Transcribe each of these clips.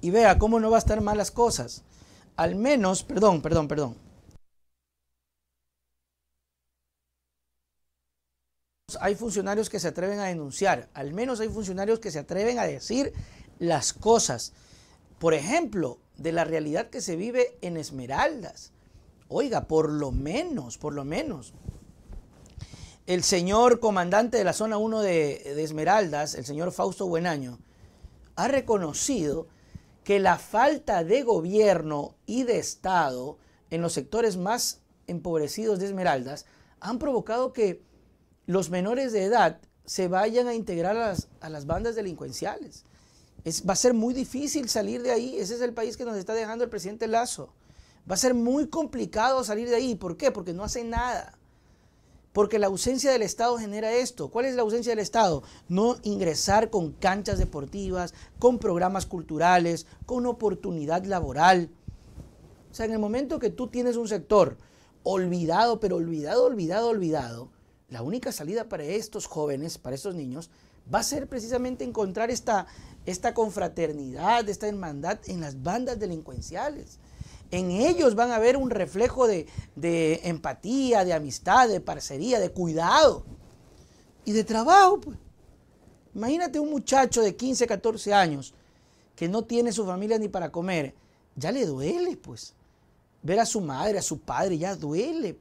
y vea cómo no va a estar malas cosas. Al menos, perdón, perdón, perdón. Hay funcionarios que se atreven a denunciar, al menos hay funcionarios que se atreven a decir las cosas. Por ejemplo, de la realidad que se vive en Esmeraldas. Oiga, por lo menos, por lo menos. El señor comandante de la zona 1 de, de Esmeraldas, el señor Fausto Buenaño, ha reconocido que la falta de gobierno y de Estado en los sectores más empobrecidos de Esmeraldas han provocado que los menores de edad se vayan a integrar a las, bandas delincuenciales. va a ser muy difícil salir de ahí. Ese es el país que nos está dejando el presidente Lazo. Va a ser muy complicado salir de ahí. ¿Por qué? Porque no hace nada. Porque la ausencia del Estado genera esto. ¿Cuál es la ausencia del Estado? No ingresar con canchas deportivas, con programas culturales, con oportunidad laboral. O sea, en el momento que tú tienes un sector olvidado, pero olvidado, olvidado, olvidado, la única salida para estos jóvenes, para estos niños, va a ser precisamente encontrar esta, esta confraternidad, esta hermandad en las bandas delincuenciales en ellos van a ver un reflejo de, empatía, de amistad, de parcería, de cuidado y de trabajo. Pues. Imagínate un muchacho de 15, 14 años que no tiene su familia ni para comer. Ya le duele, pues. Ver a su madre, a su padre, ya duele.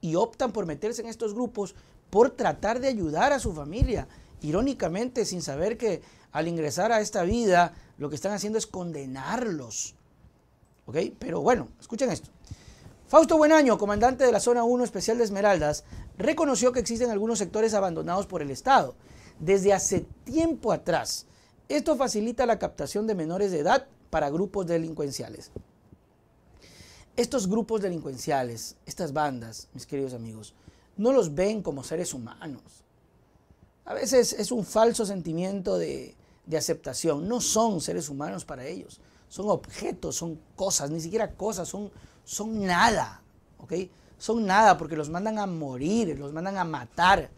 Y optan por meterse en estos grupos por tratar de ayudar a su familia. Irónicamente, sin saber que al ingresar a esta vida, lo que están haciendo es condenarlos pero bueno, escuchen esto. Fausto Buenaño, comandante de la Zona 1 Especial de Esmeraldas, reconoció que existen algunos sectores abandonados por el Estado desde hace tiempo atrás. Esto facilita la captación de menores de edad para grupos delincuenciales. Estos grupos delincuenciales, estas bandas, mis queridos amigos, no los ven como seres humanos. A veces es un falso sentimiento de aceptación. No son seres humanos para ellos son objetos, son cosas, ni siquiera cosas, son, son nada, Son nada porque los mandan a morir, los mandan a matar.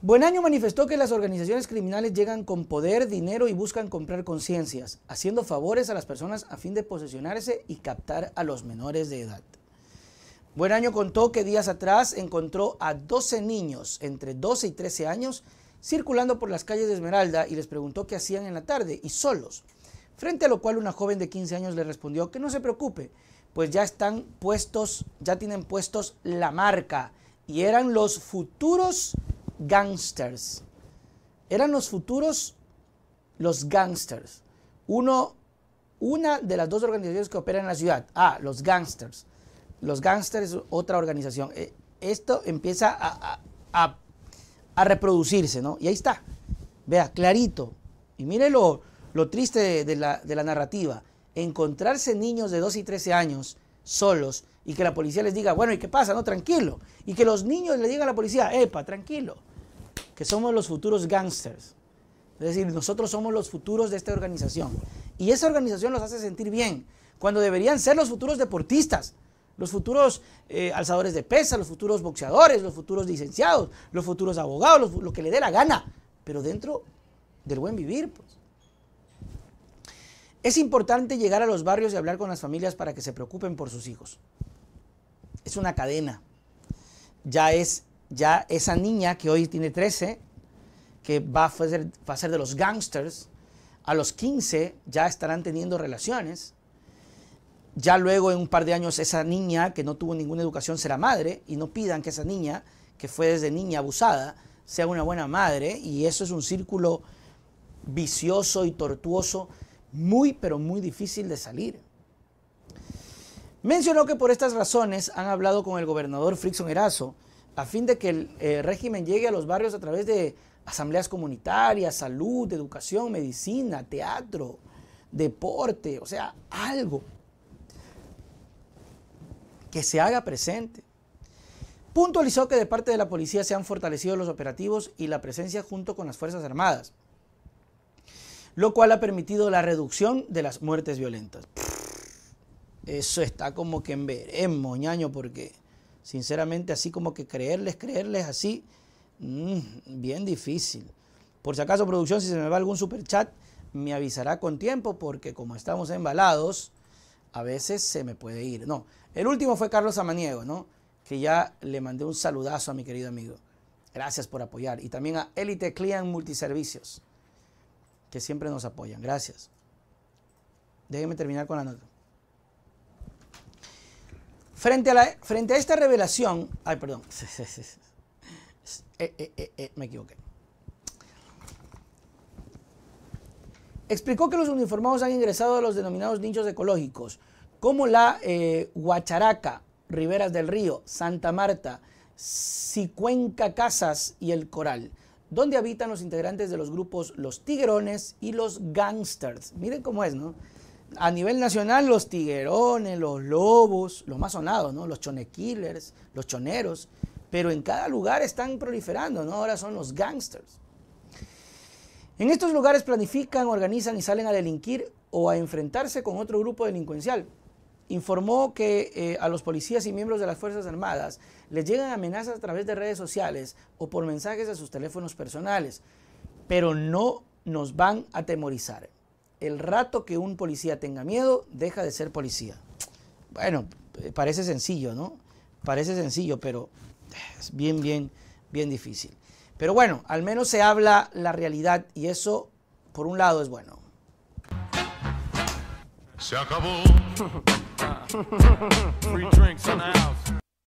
Buen Año manifestó que las organizaciones criminales llegan con poder, dinero y buscan comprar conciencias, haciendo favores a las personas a fin de posesionarse y captar a los menores de edad. Buen Año contó que días atrás encontró a 12 niños entre 12 y 13 años circulando por las calles de Esmeralda y les preguntó qué hacían en la tarde y solos. Frente a lo cual una joven de 15 años le respondió que no se preocupe, pues ya están puestos, ya tienen puestos la marca y eran los futuros gangsters. Eran los futuros los gangsters. Uno, una de las dos organizaciones que operan en la ciudad. Ah, los gangsters. Los gangsters otra organización. Eh, esto empieza a, reproducirse, ¿no? Y ahí está. Vea, clarito. Y mírelo lo triste de, la, narrativa, encontrarse niños de 2 y 13 años solos y que la policía les diga, bueno, ¿y qué pasa? No, tranquilo. Y que los niños le digan a la policía, epa, tranquilo, que somos los futuros gangsters. Es decir, nosotros somos los futuros de esta organización. Y esa organización los hace sentir bien, cuando deberían ser los futuros deportistas, los futuros eh, alzadores de pesa, los futuros boxeadores, los futuros licenciados, los futuros abogados, los, lo que le dé la gana, pero dentro del buen vivir, pues. Es importante llegar a los barrios y hablar con las familias para que se preocupen por sus hijos. Es una cadena. Ya es ya esa niña que hoy tiene 13, que va a va a ser de los gangsters, a los 15 ya estarán teniendo relaciones. Ya luego en un par de años esa niña que no tuvo ninguna educación será madre y no pidan que esa niña que fue desde niña abusada sea una buena madre y eso es un círculo vicioso y tortuoso muy pero muy difícil de salir. Mencionó que por estas razones han hablado con el gobernador Frickson Erazo a fin de que el eh, régimen llegue a los barrios a través de asambleas comunitarias, salud, educación, medicina, teatro, deporte, o sea, algo que se haga presente. Puntualizó que de parte de la policía se han fortalecido los operativos y la presencia junto con las Fuerzas Armadas lo cual ha permitido la reducción de las muertes violentas. Eso está como que en veremos, ñaño, porque sinceramente así como que creerles, creerles así, mm, bien difícil. Por si acaso, producción, si se me va algún super chat, me avisará con tiempo, porque como estamos embalados, a veces se me puede ir. No, el último fue Carlos Amaniego, ¿no? Que ya le mandé un saludazo a mi querido amigo. Gracias por apoyar. Y también a Elite Client Multiservicios que siempre nos apoyan. Gracias. Déjenme terminar con la nota. Frente a, frente a esta revelación, ay, perdón, eh, eh, eh, me equivoqué. Explicó que los uniformados han ingresado a los denominados nichos ecológicos, como la Huacharaca, Riberas del Río, Santa Marta, Cicuenca Casas y El Coral donde habitan los integrantes de los grupos Los Tiguerones y Los Gangsters. Miren cómo es, ¿no? A nivel nacional, los tiguerones, los lobos, los más sonados, ¿no? Los chonekillers, los choneros, pero en cada lugar están proliferando, ¿no? Ahora son los gangsters. En estos lugares planifican, organizan y salen a delinquir o a enfrentarse con otro grupo delincuencial informó que eh, a los policías y miembros de las Fuerzas Armadas les llegan amenazas a través de redes sociales o por mensajes a sus teléfonos personales, pero no nos van a atemorizar. El rato que un policía tenga miedo, deja de ser policía. Bueno, eh, parece sencillo, ¿no? Parece sencillo, pero es bien, bien, bien difícil. Pero bueno, al menos se habla la realidad y eso, por un lado, es bueno. Se acabó. Free drinks in the house.